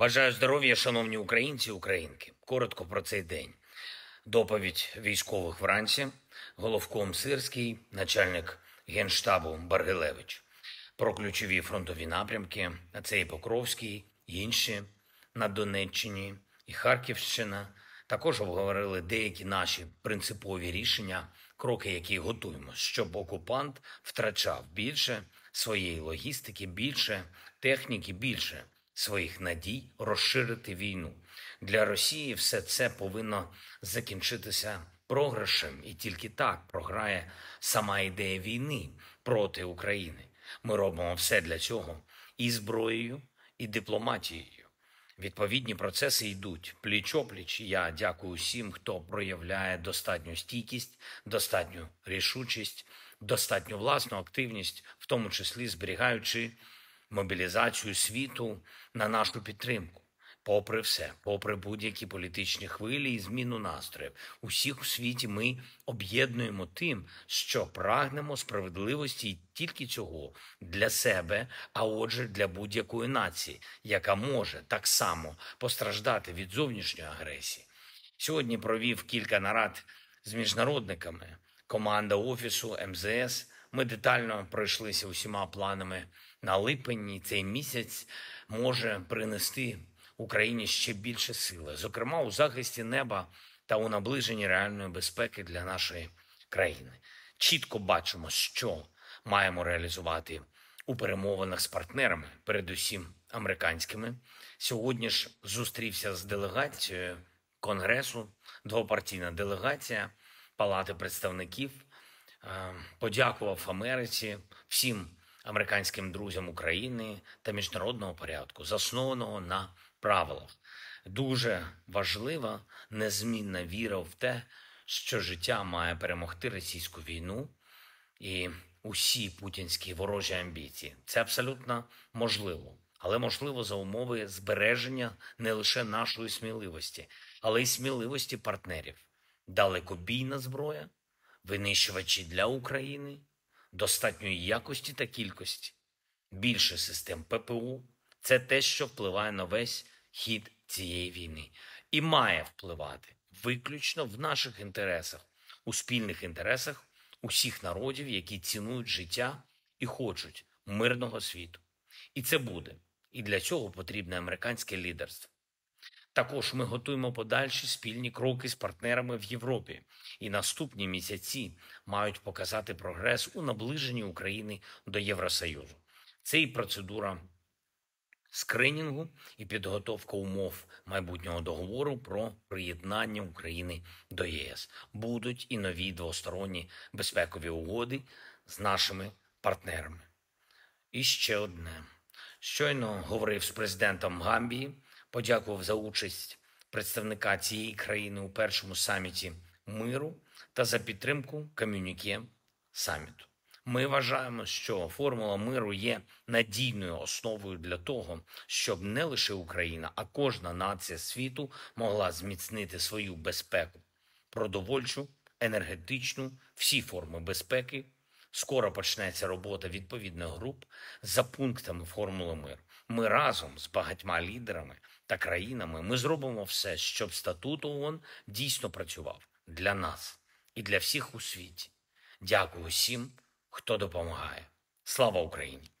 Бажаю здоров'я, шановні українці і українки. Коротко про цей день. Доповідь військових вранці, головком Сирський, начальник генштабу Баргилевич. Про ключові фронтові напрямки, а це і Покровський, і інші на Донеччині і Харківщина. Також обговорили деякі наші принципові рішення, кроки, які готуємо, щоб окупант втрачав більше своєї логістики, більше техніки, більше своїх надій розширити війну. Для Росії все це повинно закінчитися програшем, і тільки так програє сама ідея війни проти України. Ми робимо все для цього і зброєю, і дипломатією. Відповідні процеси йдуть пліч опліч. Я дякую всім, хто проявляє достатню стійкість, достатню рішучість, достатню власну активність, в тому числі зберігаючи мобілізацію світу на нашу підтримку. Попри все, попри будь-які політичні хвилі і зміну настроїв, усіх у світі ми об'єднуємо тим, що прагнемо справедливості і тільки цього для себе, а отже, для будь-якої нації, яка може так само постраждати від зовнішньої агресії. Сьогодні провів кілька нарад з міжнародниками. Команда офісу МЗС. Ми детально пройшлися усіма планами на липень цей місяць може принести Україні ще більше сили, зокрема у захисті неба та у наближенні реальної безпеки для нашої країни. Чітко бачимо, що маємо реалізувати у перемовинах з партнерами, передусім американськими. Сьогодні ж зустрівся з делегацією конгресу, двопартійна делегація Палати представників. Ем, подякував Америці всім американським друзям України та міжнародного порядку, заснованого на правилах. Дуже важлива незмінна віра в те, що життя має перемогти російську війну і усі путінські ворожі амбіції. Це абсолютно можливо, але можливо за умови збереження не лише нашої сміливості, але й сміливості партнерів. Далекобійна зброя, винищувачі для України достатньої якості та кількості, більше систем ППУ це те, що впливає на весь хід цієї війни, і має впливати виключно в наших інтересах, у спільних інтересах усіх народів, які цінують життя і хочуть мирного світу. І це буде. І для цього потрібне американське лідерство. Також ми готуємо подальші спільні кроки з партнерами в Європі, і наступні місяці мають показати прогрес у наближенні України до Євросоюзу. Це і процедура скринінгу і підготовка умов майбутнього договору про приєднання України до ЄС будуть і нові двосторонні безпекові угоди з нашими партнерами. І ще одне щойно говорив з президентом Гамбії подякував за участь представника цієї країни у першому саміті миру та за підтримку ком'юніке саміту. Ми вважаємо, що формула миру є надійною основою для того, щоб не лише Україна, а кожна нація світу могла зміцнити свою безпеку, продовольчу, енергетичну, всі форми безпеки. Скоро почнеться робота відповідних груп за пунктами формули миру. Ми разом з багатьма лідерами та країнами ми зробимо все, щоб статут ООН дійсно працював для нас і для всіх у світі. Дякую всім, хто допомагає. Слава Україні!